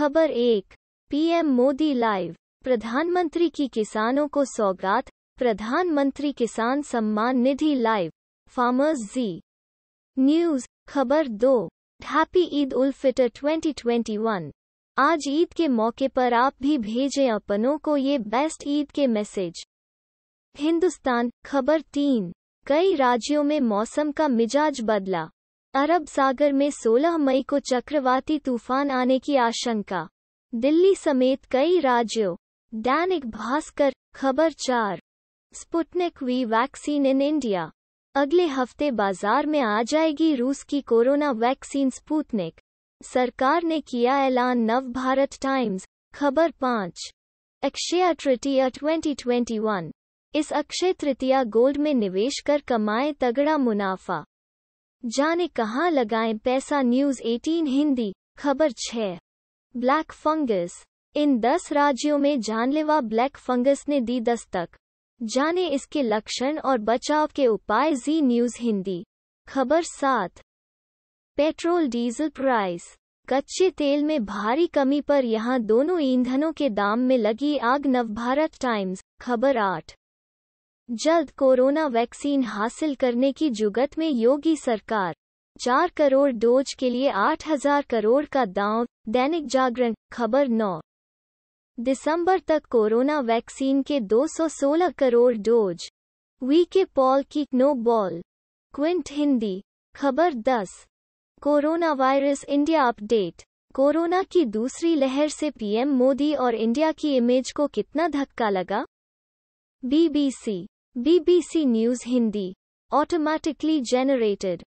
खबर एक PM Modi live प्रधानमंत्री की किसानों को सौगात प्रधानमंत्री किसान सम्मान निधि लाइव फार्मर्स जी न्यूज खबर दो हैप्पी ईद उल फितर 2021 आज ईद के मौके पर आप भी भेजें अपनों को ये बेस्ट ईद के मैसेज हिंदुस्तान खबर तीन कई राज्यों में मौसम का मिजाज बदला अरब सागर में 16 मई को चक्रवाती तूफान आने की आशंका दिल्ली समेत कई राज्यों दैनिक भास्कर खबर चार Sputnik V vaccine in India अगले हफ्ते बाजार में आ जाएगी रूस की कोरोना वैक्सीन स्पुतनिक सरकार ने किया ऐलान नव भारत टाइम्स खबर पाँच अक्षय तृतीया 2021 इस अक्षय तृतीया गोल्ड में निवेश कर कमाए तगड़ा मुनाफा जाने कहाँ लगाएं पैसा न्यूज 18 हिंदी खबर 6 ब्लैक फंगस इन 10 राज्यों में जानलेवा ब्लैक फंगस ने दी दस्तक जाने इसके लक्षण और बचाव के उपाय जी न्यूज हिंदी खबर 7 पेट्रोल डीजल प्राइस कच्चे तेल में भारी कमी पर यहां दोनों ईंधनों के दाम में लगी आग नवभारत टाइम्स खबर 8 जल्द कोरोना वैक्सीन हासिल करने की जुगत में योगी सरकार चार करोड़ डोज के लिए आठ हजार करोड़ का दांव दैनिक जागरण खबर नौ दिसंबर तक कोरोना वैक्सीन के 216 करोड़ डोज वी के पॉल की नो बॉल क्विंट हिंदी खबर 10 coronavirus India update corona की दूसरी लहर से पीएम मोदी और इंडिया की इमेज को कितना धक्का लगा BBC BBC News Hindi. Automatically generated.